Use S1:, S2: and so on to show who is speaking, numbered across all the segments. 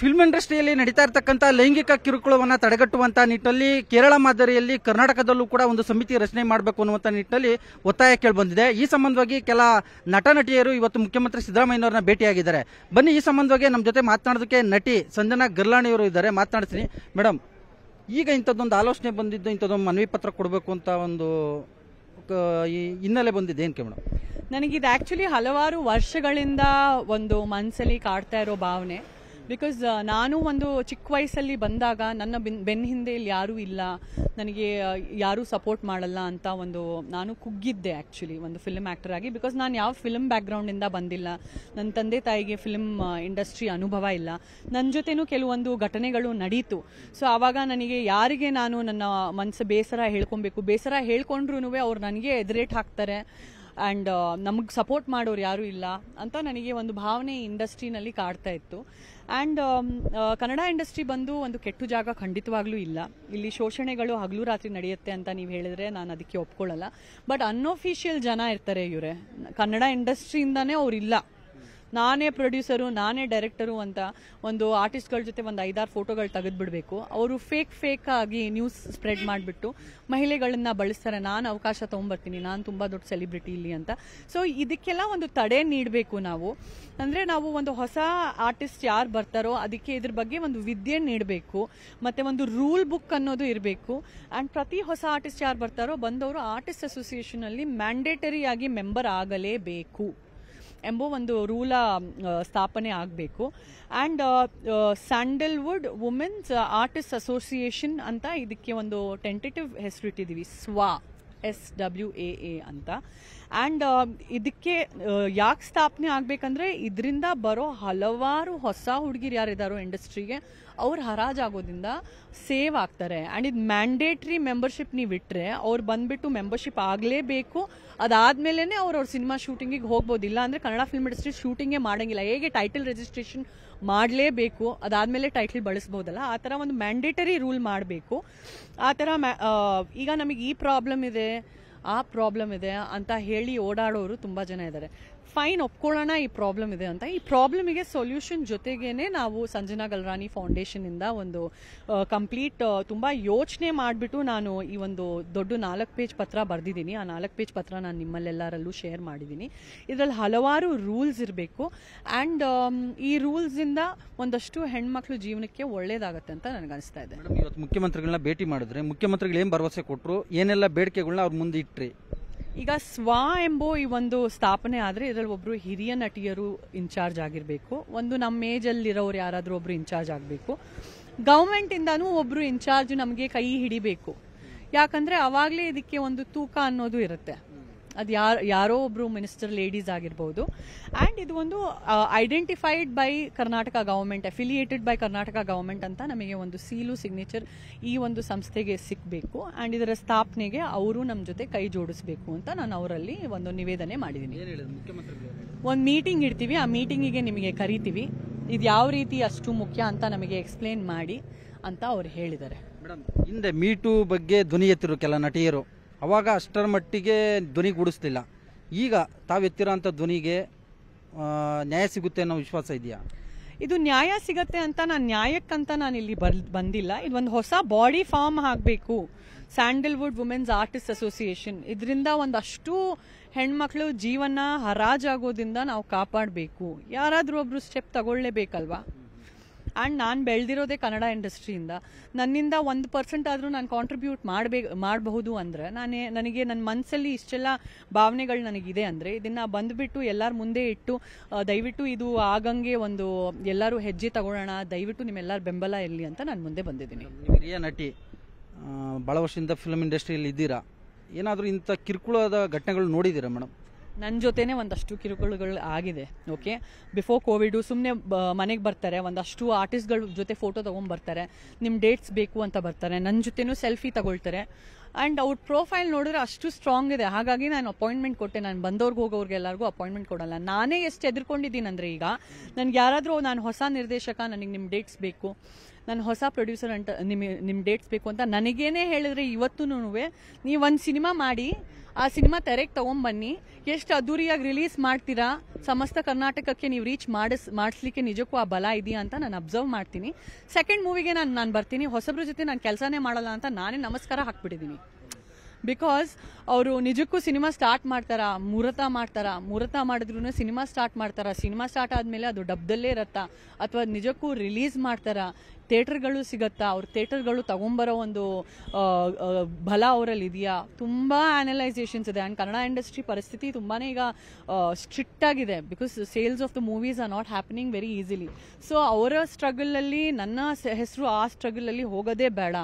S1: film ಇಂಡಸ್ಟ್ರಿಯಲ್ಲಿ ನಡೀತಾ ಇರತಕ್ಕಂಥ ಲೈಂಗಿಕ ಕಿರುಕುಳವನ್ನು ತಡೆಗಟ್ಟುವಂತಹ ನಿಟ್ಟಿನಲ್ಲಿ ಕೇರಳ ಮಾದರಿಯಲ್ಲಿ ಕರ್ನಾಟಕದಲ್ಲೂ ಕೂಡ ಒಂದು ಸಮಿತಿ ರಚನೆ ಮಾಡಬೇಕು ಅನ್ನುವಂಥ ನಿಟ್ಟಿನಲ್ಲಿ ಒತ್ತಾಯ ಕೇಳಿಬಂದಿದೆ ಈ ಸಂಬಂಧವಾಗಿ ಕೆಲ ನಟ ನಟಿಯರು ಇವತ್ತು ಮುಖ್ಯಮಂತ್ರಿ ಸಿದ್ದರಾಮಯ್ಯವರನ್ನ ಭೇಟಿಯಾಗಿದ್ದಾರೆ ಬನ್ನಿ ಈ ಸಂಬಂಧವಾಗಿ ನಮ್ಮ ಜೊತೆ ಮಾತನಾಡೋದಕ್ಕೆ ನಟಿ ಸಂಜನಾ ಗರ್ಲಾಣಿಯವರು ಇದ್ದಾರೆ ಮಾತನಾಡ್ತೀನಿ ಮೇಡಮ್ ಈಗ ಇಂಥದ್ದೊಂದು ಆಲೋಚನೆ ಬಂದಿದ್ದು ಇಂಥದ್ದೊಂದು ಮನವಿ ಪತ್ರ ಕೊಡಬೇಕು ಅಂತ ಒಂದು ಈ ಹಿನ್ನೆಲೆ ಬಂದಿದೆ ಏನಕ್ಕೆ ಮೇಡಮ್
S2: ನನಗಿದು ಆ್ಯಕ್ಚುಲಿ ಹಲವಾರು ವರ್ಷಗಳಿಂದ ಒಂದು ಮನಸ್ಸಲ್ಲಿ ಕಾಡ್ತಾ ಇರೋ ಭಾವನೆ ಬಿಕಾಸ್ uh, ನಾನು ಒಂದು ಚಿಕ್ಕ ವಯಸ್ಸಲ್ಲಿ ಬಂದಾಗ ನನ್ನ ಬೆನ್ ಬೆನ್ನ ಹಿಂದೆ ಇಲ್ಲಿ ಯಾರೂ ಇಲ್ಲ ನನಗೆ ಯಾರೂ ಸಪೋರ್ಟ್ ಮಾಡಲ್ಲ ಅಂತ ಒಂದು ನಾನು ಕುಗ್ಗಿದ್ದೆ ಆ್ಯಕ್ಚುಲಿ ಒಂದು ಫಿಲ್ಮ್ ಆ್ಯಕ್ಟರ್ ಆಗಿ ಬಿಕಾಸ್ ನಾನು ಯಾವ ಫಿಲ್ಮ್ ಬ್ಯಾಕ್ಗ್ರೌಂಡಿಂದ ಬಂದಿಲ್ಲ ನನ್ನ ತಂದೆ ತಾಯಿಗೆ ಫಿಲ್ಮ್ ಇಂಡಸ್ಟ್ರಿ ಅನುಭವ ಇಲ್ಲ ನನ್ನ ಜೊತೆನೂ ಕೆಲವೊಂದು ಘಟನೆಗಳು ನಡೀತು ಸೊ ಆವಾಗ ನನಗೆ ಯಾರಿಗೆ ನಾನು ನನ್ನ ಮನಸ್ಸು ಬೇಸರ ಹೇಳ್ಕೊಬೇಕು ಬೇಸರ ಹೇಳ್ಕೊಂಡ್ರೂ ಅವ್ರು ನನಗೆ ಎದುರೇಟ್ ಹಾಕ್ತಾರೆ ಆ್ಯಂಡ್ ನಮಗೆ ಸಪೋರ್ಟ್ ಮಾಡೋರು ಯಾರೂ ಇಲ್ಲ ಅಂತ ನನಗೆ ಒಂದು ಭಾವನೆ ಇಂಡಸ್ಟ್ರಿನಲ್ಲಿ ಕಾಡ್ತಾ ಇತ್ತು ಆ್ಯಂಡ್ ಕನ್ನಡ ಇಂಡಸ್ಟ್ರಿ ಬಂದು ಒಂದು ಕೆಟ್ಟು ಜಾಗ ಖಂಡಿತವಾಗ್ಲೂ ಇಲ್ಲ ಇಲ್ಲಿ ಶೋಷಣೆಗಳು ಹಗಲು ರಾತ್ರಿ ನಡೆಯುತ್ತೆ ಅಂತ ನೀವು ಹೇಳಿದ್ರೆ ನಾನು ಅದಕ್ಕೆ ಒಪ್ಕೊಳ್ಳಲ್ಲ ಬಟ್ ಅನ್ಅಫಿಷಿಯಲ್ ಜನ ಇರ್ತಾರೆ ಇವರೇ ಕನ್ನಡ ಇಂಡಸ್ಟ್ರಿಯಿಂದಾನೇ ಅವ್ರಿಲ್ಲ ನಾನೇ ಪ್ರೊಡ್ಯೂಸರು ನಾನೇ ಡೈರೆಕ್ಟರು ಅಂತ ಒಂದು ಆರ್ಟಿಸ್ಟ್ಗಳ ಜೊತೆ ಒಂದು ಐದಾರು ಫೋಟೋಗಳು ತೆಗೆದುಬಿಡಬೇಕು ಅವರು ಫೇಕ್ ಫೇಕ್ ಆಗಿ ನ್ಯೂಸ್ ಸ್ಪ್ರೆಡ್ ಮಾಡಿಬಿಟ್ಟು ಮಹಿಳೆಗಳನ್ನ ಬಳಸ್ತಾರೆ ನಾನು ಅವಕಾಶ ತೊಗೊಂಬರ್ತೀನಿ ನಾನು ತುಂಬ ದೊಡ್ಡ ಸೆಲೆಬ್ರಿಟಿ ಇಲ್ಲಿ ಅಂತ ಸೊ ಇದಕ್ಕೆಲ್ಲ ಒಂದು ತಡೆ ನೀಡಬೇಕು ನಾವು ಅಂದರೆ ನಾವು ಒಂದು ಹೊಸ ಆರ್ಟಿಸ್ಟ್ ಯಾರು ಬರ್ತಾರೋ ಅದಕ್ಕೆ ಇದ್ರ ಬಗ್ಗೆ ಒಂದು ವಿದ್ಯೆ ನೀಡಬೇಕು ಮತ್ತು ಒಂದು ರೂಲ್ ಬುಕ್ ಅನ್ನೋದು ಇರಬೇಕು ಆ್ಯಂಡ್ ಪ್ರತಿ ಹೊಸ ಆರ್ಟಿಸ್ಟ್ ಯಾರು ಬರ್ತಾರೋ ಬಂದವರು ಆರ್ಟಿಸ್ಟ್ ಅಸೋಸಿಯೇಷನಲ್ಲಿ ಮ್ಯಾಂಡೇಟರಿಯಾಗಿ ಮೆಂಬರ್ ಆಗಲೇಬೇಕು ಎಂಬ ಒಂದು ರೂಲ ಸ್ಥಾಪನೆ ಆಗಬೇಕು and Sandalwood women's artist association ಅಂತ ಇದಕ್ಕೆ ಒಂದು ಟೆಂಟೇಟಿವ್ ಹೆಸರಿಟ್ಟಿದ್ದೀವಿ ಸ್ವಾ ಎಸ್ ಡಬ್ಲ್ಯೂ ಎ ಎ ಅಂತ ಆ್ಯಂಡ್ uh, ಇದಕ್ಕೆ uh, ಯಾಕೆ ಸ್ಥಾಪನೆ ಆಗಬೇಕಂದ್ರೆ ಇದರಿಂದ ಬರೋ ಹಲವಾರು ಹೊಸ ಹುಡುಗಿರು ಯಾರಿದ್ದಾರೋ ಇಂಡಸ್ಟ್ರಿಗೆ ಅವ್ರು ಹರಾಜಾಗೋದ್ರಿಂದ ಸೇವ್ ಆಗ್ತಾರೆ ಆ್ಯಂಡ್ ಇದು ಮ್ಯಾಂಡೇಟ್ರಿ ಮೆಂಬರ್ಶಿಪ್ ನೀವು ಇಟ್ಟರೆ ಅವ್ರು ಬಂದುಬಿಟ್ಟು ಮೆಂಬರ್ಶಿಪ್ ಆಗಲೇಬೇಕು ಅದಾದಮೇಲೆ ಅವ್ರು ಅವ್ರ ಸಿನಿಮಾ ಶೂಟಿಂಗಿಗೆ ಹೋಗ್ಬೋದಿಲ್ಲ ಅಂದರೆ ಕನ್ನಡ ಫಿಲ್ಮ್ ಇಂಡಸ್ಟ್ರಿ ಶೂಟಿಂಗೇ ಮಾಡೋಂಗಿಲ್ಲ ಹೇಗೆ ಟೈಟಲ್ ರಿಜಿಸ್ಟ್ರೇಷನ್ ಮಾಡಲೇಬೇಕು ಅದಾದಮೇಲೆ ಟೈಟ್ಲ್ ಬಳಸ್ಬೋದಲ್ಲ ಆ ಥರ ಒಂದು ಮ್ಯಾಂಡೇಟರಿ ರೂಲ್ ಮಾಡಬೇಕು ಆ ಥರ ಈಗ ನಮಗೆ ಈ ಪ್ರಾಬ್ಲಮ್ ಇದೆ ಆ ಪ್ರಾಬ್ಲಮ್ ಇದೆ ಅಂತ ಹೇಳಿ ಓಡಾಡೋರು ತುಂಬ ಜನ ಇದ್ದಾರೆ ಫೈನ್ ಒಪ್ಕೊಳ್ಳೋಣ ಈ ಪ್ರಾಬ್ಲಮ್ ಇದೆ ಅಂತ ಈ ಪ್ರಾಬ್ಲಮಿಗೆ ಸೊಲ್ಯೂಷನ್ ಜೊತೆಗೇನೆ ನಾವು ಸಂಜನಾ ಗಲ್ರಾನಿ ಇಂದ ಒಂದು ಕಂಪ್ಲೀಟ್ ತುಂಬ ಯೋಚನೆ ಮಾಡಿಬಿಟ್ಟು ನಾನು ಈ ಒಂದು ದೊಡ್ಡ ನಾಲ್ಕು ಪೇಜ್ ಪತ್ರ ಬರೆದಿದ್ದೀನಿ ಆ ನಾಲ್ಕು ಪೇಜ್ ಪತ್ರ ನಾನು ನಿಮ್ಮಲ್ಲೆಲ್ಲರಲ್ಲೂ ಶೇರ್ ಮಾಡಿದ್ದೀನಿ ಇದರಲ್ಲಿ ಹಲವಾರು ರೂಲ್ಸ್ ಇರಬೇಕು ಆ್ಯಂಡ್ ಈ ರೂಲ್ಸಿಂದ ಒಂದಷ್ಟು ಹೆಣ್ಮಕ್ಳು ಜೀವನಕ್ಕೆ ಒಳ್ಳೇದಾಗುತ್ತೆ ಅಂತ ಅನಿಸ್ತಾ ಇದೆ
S1: ಇವತ್ತು ಮುಖ್ಯಮಂತ್ರಿಗಳನ್ನ ಭೇಟಿ ಮಾಡಿದ್ರೆ ಮುಖ್ಯಮಂತ್ರಿಗಳು ಏನು ಭರವಸೆ ಕೊಟ್ಟರು ಏನೆಲ್ಲ ಬೇಡಿಕೆಗಳನ್ನ ಅವ್ರ ಮುಂದೆ ಇಟ್ಟರಿ
S2: ಈಗ ಸ್ವಾ ಎಂಬೋ ಈ ಒಂದು ಸ್ಥಾಪನೆ ಆದರೆ ಇದರಲ್ಲಿ ಒಬ್ಬರು ಹಿರಿಯ ನಟಿಯರು ಇನ್ಚಾರ್ಜ್ ಆಗಿರಬೇಕು ಒಂದು ನಮ್ಮ ಏಜಲ್ಲಿರೋರು ಯಾರಾದರೂ ಒಬ್ರು ಇನ್ಚಾರ್ಜ್ ಆಗಬೇಕು ಗೌರ್ಮೆಂಟಿಂದನೂ ಒಬ್ಬರು ಇನ್ಚಾರ್ಜ್ ನಮಗೆ ಕೈ ಹಿಡಿಬೇಕು ಯಾಕಂದರೆ ಅವಾಗಲೇ ಇದಕ್ಕೆ ಒಂದು ತೂಕ ಅನ್ನೋದು ಇರುತ್ತೆ ಅದು ಯಾರು ಯಾರೋ ಒಬ್ಬರು ಮಿನಿಸ್ಟರ್ ಲೇಡೀಸ್ ಆಗಿರ್ಬೋದು ಆ್ಯಂಡ್ ಇದು ಒಂದು identified by Karnataka government affiliated by Karnataka government ಅಂತ ನಮಗೆ ಒಂದು ಸೀಲು ಸಿಗ್ನೇಚರ್ ಈ ಒಂದು ಸಂಸ್ಥೆಗೆ ಸಿಗಬೇಕು ಆ್ಯಂಡ್ ಇದರ ಸ್ಥಾಪನೆಗೆ ಅವರು ನಮ್ಮ ಜೊತೆ ಕೈ ಜೋಡಿಸಬೇಕು ಅಂತ ನಾನು ಅವರಲ್ಲಿ ಒಂದು ನಿವೇದನೆ ಮಾಡಿದ್ದೀನಿ ಒಂದು ಮೀಟಿಂಗ್ ಇಡ್ತೀವಿ ಆ ಮೀಟಿಂಗಿಗೆ ನಿಮಗೆ ಕರಿತೀವಿ ಇದು ಯಾವ ರೀತಿ ಅಷ್ಟು ಮುಖ್ಯ ಅಂತ ನಮಗೆ ಎಕ್ಸ್ಪ್ಲೇನ್ ಮಾಡಿ ಅಂತ ಅವ್ರು ಹೇಳಿದ್ದಾರೆ
S1: ಹಿಂದೆ ಮೀಟು ಬಗ್ಗೆ ಧ್ವನಿ ಎತ್ತಿರು ಕೆಲ ನಟಿಯರು ಅವಾಗ ಅಷ್ಟರ ಮಟ್ಟಿಗೆ ಧ್ವನಿ ಬಿಡಿಸ್ತಿಲ್ಲ ಈಗ ತಾವೆತ್ತಿರೋಂಥ ಧ್ವನಿಗೆ ನ್ಯಾಯ ಸಿಗುತ್ತೆ ಅನ್ನೋ ವಿಶ್ವಾಸ ಇದೆಯಾ
S2: ಇದು ನ್ಯಾಯ ಸಿಗತ್ತೆ ಅಂತ ನಾನು ನ್ಯಾಯಕ್ಕಂತ ನಾನು ಇಲ್ಲಿ ಬರ್ ಬಂದಿಲ್ಲ ಇದೊಂದು ಹೊಸ ಬಾಡಿ ಫಾರ್ಮ್ ಆಗಬೇಕು ಸ್ಯಾಂಡಲ್ವುಡ್ ವುಮೆನ್ಸ್ ಆರ್ಟಿಸ್ಟ್ ಅಸೋಸಿಯೇಷನ್ ಇದರಿಂದ ಒಂದಷ್ಟು ಹೆಣ್ಮಕ್ಳು ಜೀವನ ಹರಾಜಾಗೋದ್ರಿಂದ ನಾವು ಕಾಪಾಡಬೇಕು ಯಾರಾದರೂ ಒಬ್ಬರು ಸ್ಟೆಪ್ ತಗೊಳ್ಳೇಬೇಕಲ್ವಾ ಆ್ಯಂಡ್ ನಾನು ಬೆಳೆದಿರೋದೇ ಕನ್ನಡ ಇಂಡಸ್ಟ್ರಿಯಿಂದ ನನ್ನಿಂದ ಒಂದು ಪರ್ಸೆಂಟ್ ಆದರೂ ನಾನು ಕಾಂಟ್ರಿಬ್ಯೂಟ್ ಮಾಡಬೇಕು ಮಾಡಬಹುದು ಅಂದರೆ ನಾನೇ ನನಗೆ ನನ್ನ ಮನಸ್ಸಲ್ಲಿ ಇಷ್ಟೆಲ್ಲ ಭಾವನೆಗಳು ನನಗಿದೆ ಅಂದರೆ ಇದನ್ನು ಬಂದುಬಿಟ್ಟು ಎಲ್ಲರ ಮುಂದೆ ಇಟ್ಟು ದಯವಿಟ್ಟು ಇದು ಆಗಂಗೆ ಒಂದು ಎಲ್ಲರೂ ಹೆಜ್ಜೆ ತಗೊಳ್ಳೋಣ ದಯವಿಟ್ಟು ನಿಮ್ಮೆಲ್ಲರ ಬೆಂಬಲ ಇರಲಿ ಅಂತ ನಾನು ಮುಂದೆ ಬಂದಿದ್ದೀನಿ
S1: ಹಿರಿಯ ನಟಿ ಭಾಳ ವರ್ಷದಿಂದ ಫಿಲ್ಮ್ ಇಂಡಸ್ಟ್ರಿಯಲ್ಲಿ ಇದ್ದೀರಾ ಏನಾದರೂ ಇಂಥ ಕಿರುಕುಳದ ಘಟನೆಗಳು ನೋಡಿದ್ದೀರಾ ಮೇಡಮ್
S2: ನನ್ನ ಜೊತೆನೇ ಒಂದಷ್ಟು ಕಿರುಕುಳಗಳು ಆಗಿದೆ ಓಕೆ ಬಿಫೋರ್ ಕೋವಿಡು ಸುಮ್ಮನೆ ಮನೆಗೆ ಬರ್ತಾರೆ ಒಂದಷ್ಟು ಆರ್ಟಿಸ್ಟ್ಗಳ ಜೊತೆ ಫೋಟೋ ತೊಗೊಂಬರ್ತಾರೆ ನಿಮ್ಮ ಡೇಟ್ಸ್ ಬೇಕು ಅಂತ ಬರ್ತಾರೆ ನನ್ನ ಜೊತೆನೂ ಸೆಲ್ಫಿ ತಗೊಳ್ತಾರೆ ಆ್ಯಂಡ್ ಅವ್ರ ಪ್ರೊಫೈಲ್ ನೋಡಿದ್ರೆ ಅಷ್ಟು ಸ್ಟ್ರಾಂಗ್ ಇದೆ ಹಾಗಾಗಿ ನಾನು ಅಪಾಯಿಂಟ್ಮೆಂಟ್ ಕೊಟ್ಟೆ ನಾನು ಬಂದವ್ರಿಗೆ ಹೋಗೋರಿಗೆ ಎಲ್ಲರಿಗೂ ಅಪಾಯಿಂಟ್ಮೆಂಟ್ ಕೊಡಲ್ಲ ನಾನೇ ಎಷ್ಟು ಎದುರ್ಕೊಂಡಿದ್ದೀನಿ ಈಗ ನನಗೆ ಯಾರಾದರೂ ನಾನು ಹೊಸ ನಿರ್ದೇಶಕ ನನಗೆ ನಿಮ್ಮ ಡೇಟ್ಸ್ ಬೇಕು ನಾನು ಹೊಸ ಪ್ರೊಡ್ಯೂಸರ್ ಅಂತ ನಿಮ್ಮ ನಿಮ್ಮ ಡೇಟ್ಸ್ ಬೇಕು ಅಂತ ನನಗೇನೇ ಹೇಳಿದ್ರೆ ಇವತ್ತೂ ನೀವು ಒಂದು ಸಿನಿಮಾ ಮಾಡಿ ಆ ಸಿನಿಮಾ ತೆರೆಗೆ ತಗೊಂಡ್ಬನ್ನಿ ಎಷ್ಟು ಅದ್ದೂರಿಯಾಗಿ ರಿಲೀಸ್ ಮಾಡ್ತೀರಾ ಸಮಸ್ತ ಕರ್ನಾಟಕಕ್ಕೆ ನೀವು ರೀಚ್ ಮಾಡಿಸ್ ಮಾಡಿಸ್ಲಿಕ್ಕೆ ನಿಜಕ್ಕೂ ಆ ಬಲ ಇದೆಯಾ ಅಂತ ನಾನು ಅಬ್ಸರ್ವ್ ಮಾಡ್ತೀನಿ ಸೆಕೆಂಡ್ ಮೂವಿಗೆ ನಾನು ನಾನು ಬರ್ತೀನಿ ಹೊಸಬ್ರ ಜೊತೆ ನಾನು ಕೆಲಸನೇ ಮಾಡಲ್ಲ ಅಂತ ನಾನೇ ನಮಸ್ಕಾರ ಹಾಕ್ಬಿಟ್ಟಿದ್ದೀನಿ ಬಿಕಾಸ್ ಅವರು ನಿಜಕ್ಕೂ ಸಿನಿಮಾ ಸ್ಟಾರ್ಟ್ ಮಾಡ್ತಾರ ಮುಹೂರ್ತ ಮಾಡ್ತಾರ ಮುಹೂರ್ತ ಮಾಡಿದ್ರು ಸಿನಿಮಾ ಸ್ಟಾರ್ಟ್ ಮಾಡ್ತಾರ ಸಿನಿಮಾ ಸ್ಟಾರ್ಟ್ ಆದಮೇಲೆ ಅದು ಡಬ್ದಲ್ಲೇ ಇರತ್ತಾ ಅಥವಾ ನಿಜಕ್ಕೂ ರಿಲೀಸ್ ಮಾಡ್ತಾರ ಥೇಟರ್ಗಳು ಸಿಗತ್ತಾ ಅವ್ರ ಥೇಟರ್ಗಳು ತಗೊಂಬರೋ ಒಂದು ಬಲ ಅವರಲ್ಲಿ ಇದೆಯಾ ತುಂಬ ಆ್ಯನಲೈಸೇಷನ್ಸ್ ಇದೆ ಆ್ಯಂಡ್ ಕನ್ನಡ ಇಂಡಸ್ಟ್ರಿ ಪರಿಸ್ಥಿತಿ ತುಂಬಾ ಈಗ ಸ್ಟ್ರಿಕ್ಟ್ ಆಗಿದೆ because sales of the movies are not happening very easily so ಅವರ ಸ್ಟ್ರಗಲಲ್ಲಿ ನನ್ನ ಹೆಸರು ಆ ಸ್ಟ್ರಗಲಲ್ಲಿ ಹೋಗೋದೇ ಬೇಡ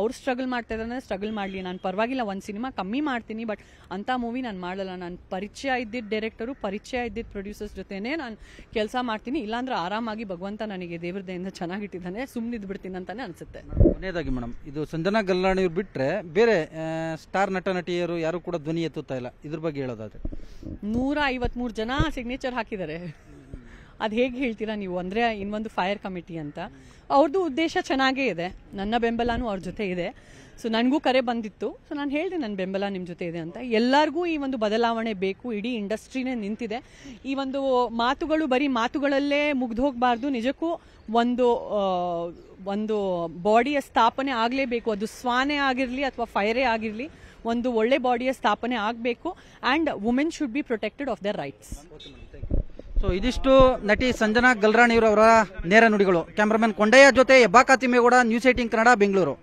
S2: ಅವ್ರು ಸ್ಟ್ರಗಲ್ ಮಾಡ್ತಾ ಇದ್ದಾರೆ ಸ್ಟ್ರಗಲ್ ಮಾಡಲಿ ನಾನು ಪರವಾಗಿಲ್ಲ ಒಂದು ಸಿನಿಮಾ ಕಮ್ಮಿ ಮಾಡ್ತೀನಿ ಬಟ್ ಅಂಥ ಮೂವಿ ನಾನು ಮಾಡಲ್ಲ ನಾನು ಪರಿಚಯ ಇದ್ದಿದ್ದ ಡೈರೆಕ್ಟರು ಪರಿಚಯ ಇದ್ದಿದ್ದ ಪ್ರೊಡ್ಯೂಸರ್ಸ್ ಜೊತೆನೇ ನಾನು ಕೆಲಸ ಮಾಡ್ತೀನಿ ಇಲ್ಲಾಂದ್ರೆ ಆರಾಮಾಗಿ ಭಗವಂತ ನನಗೆ ದೇವ್ರ ದಯಿಂದ ಚೆನ್ನಾಗಿಟ್ಟಿದ್ದಾನೆ ಸುಮ್ಮನಿದ್ಬಿಡ್ತೀನಿ ಅಂತಾನೆ ಅನಿಸುತ್ತೆ
S1: ಕೊನೆಯದಾಗಿ ಮೇಡಮ್ ಇದು ಸಂಜನಾ ಗಲ್ಲಾಣಿ ಬಿಟ್ಟರೆ ಬೇರೆ ಸ್ಟಾರ್ ನಟ ನಟಿಯರು ಯಾರು ಕೂಡ ಧ್ವನಿ ಎತ್ತುತ್ತಾ ಇಲ್ಲ ಇದ್ರ ಬಗ್ಗೆ ಹೇಳೋದಾದ್ರೆ
S2: ನೂರ ಐವತ್ಮೂರು ಜನ ಸಿಗ್ನೇಚರ್ ಹಾಕಿದ್ದಾರೆ ಅದು ಹೇಗೆ ಹೇಳ್ತೀರಾ ನೀವು ಅಂದರೆ ಇನ್ನೊಂದು ಫೈರ್ ಕಮಿಟಿ ಅಂತ ಅವ್ರದ್ದು ಉದ್ದೇಶ ಚೆನ್ನಾಗೇ ಇದೆ ನನ್ನ ಬೆಂಬಲನೂ ಅವ್ರ ಜೊತೆ ಇದೆ ಸೊ ನನಗೂ ಕರೆ ಬಂದಿತ್ತು ಸೊ ನಾನು ಹೇಳಿದೆ ನನ್ನ ಬೆಂಬಲ ನಿಮ್ಮ ಜೊತೆ ಇದೆ ಅಂತ ಎಲ್ಲರಿಗೂ ಈ ಒಂದು ಬದಲಾವಣೆ ಬೇಕು ಇಡೀ ಇಂಡಸ್ಟ್ರಿನೇ ನಿಂತಿದೆ ಈ ಒಂದು ಮಾತುಗಳು ಬರೀ ಮಾತುಗಳಲ್ಲೇ ಮುಗ್ದು ಹೋಗಬಾರ್ದು ನಿಜಕ್ಕೂ ಒಂದು ಒಂದು ಬಾಡಿಯ ಸ್ಥಾಪನೆ ಆಗಲೇಬೇಕು ಅದು ಸ್ವಾನೇ ಆಗಿರಲಿ ಅಥವಾ ಫೈರೇ ಆಗಿರಲಿ ಒಂದು ಒಳ್ಳೆ ಬಾಡಿಯ ಸ್ಥಾಪನೆ ಆಗಬೇಕು and women should be protected of their rights
S1: so ಇದಿಷ್ಟು ನಟಿ ಸಂಜನಾ ಗಲ್ರಾಣಿ ಗಲ್ರಾಣಿಯವರವರ ನೇರ ನುಡಿಗಳು ಕ್ಯಾಮ್ರಾಮನ್ ಕೊಂಡಯ್ಯ ಜೊತೆ ಯಬ್ಬಾಕಾ ತಿಮ್ಮೇಗೌಡ ನ್ಯೂಸ್ ಏಟಿಂಗ್ ಕನ್ನಡ ಬೆಂಗಳೂರು